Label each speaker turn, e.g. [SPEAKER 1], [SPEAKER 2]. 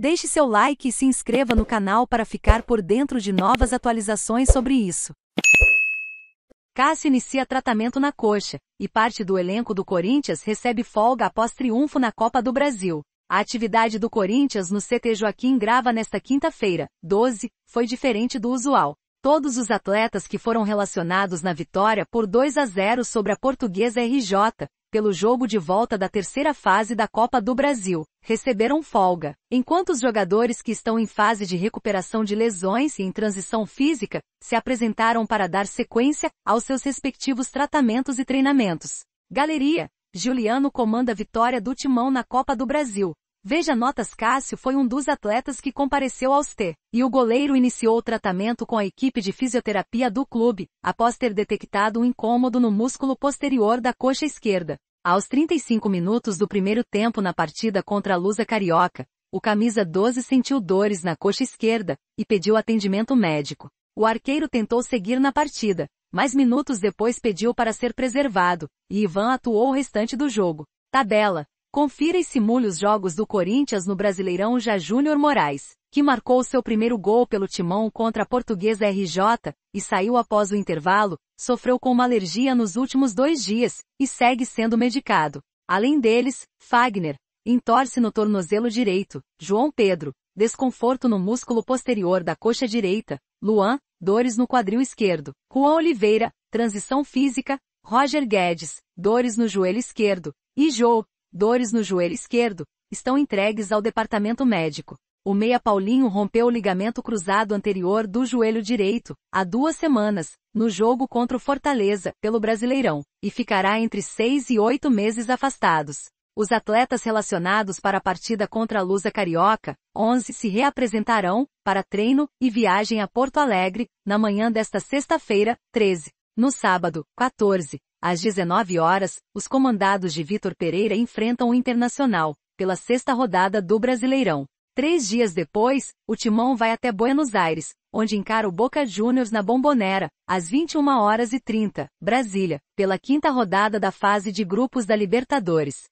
[SPEAKER 1] Deixe seu like e se inscreva no canal para ficar por dentro de novas atualizações sobre isso. Cássio inicia tratamento na coxa, e parte do elenco do Corinthians recebe folga após triunfo na Copa do Brasil. A atividade do Corinthians no CT Joaquim Grava nesta quinta-feira, 12, foi diferente do usual. Todos os atletas que foram relacionados na vitória por 2 a 0 sobre a Portuguesa RJ pelo jogo de volta da terceira fase da Copa do Brasil, receberam folga, enquanto os jogadores que estão em fase de recuperação de lesões e em transição física se apresentaram para dar sequência aos seus respectivos tratamentos e treinamentos. Galeria, Juliano comanda a vitória do Timão na Copa do Brasil, Veja notas Cássio foi um dos atletas que compareceu aos T, e o goleiro iniciou o tratamento com a equipe de fisioterapia do clube, após ter detectado um incômodo no músculo posterior da coxa esquerda. Aos 35 minutos do primeiro tempo na partida contra a Lusa Carioca, o camisa 12 sentiu dores na coxa esquerda e pediu atendimento médico. O arqueiro tentou seguir na partida, mas minutos depois pediu para ser preservado, e Ivan atuou o restante do jogo. Tabela Confira e simule os jogos do Corinthians no Brasileirão já Júnior Moraes, que marcou seu primeiro gol pelo timão contra a portuguesa RJ, e saiu após o intervalo, sofreu com uma alergia nos últimos dois dias, e segue sendo medicado. Além deles, Fagner, entorce no tornozelo direito, João Pedro, desconforto no músculo posterior da coxa direita, Luan, dores no quadril esquerdo, Juan Oliveira, transição física, Roger Guedes, dores no joelho esquerdo, e Jô, dores no joelho esquerdo, estão entregues ao departamento médico. O meia Paulinho rompeu o ligamento cruzado anterior do joelho direito, há duas semanas, no jogo contra o Fortaleza, pelo Brasileirão, e ficará entre seis e oito meses afastados. Os atletas relacionados para a partida contra a Lusa Carioca, 11 se reapresentarão, para treino e viagem a Porto Alegre, na manhã desta sexta-feira, 13. No sábado, 14, às 19 horas, os comandados de Vitor Pereira enfrentam o Internacional, pela sexta rodada do Brasileirão. Três dias depois, o Timão vai até Buenos Aires, onde encara o Boca Juniors na Bombonera, às 21 horas e 30, Brasília, pela quinta rodada da fase de grupos da Libertadores.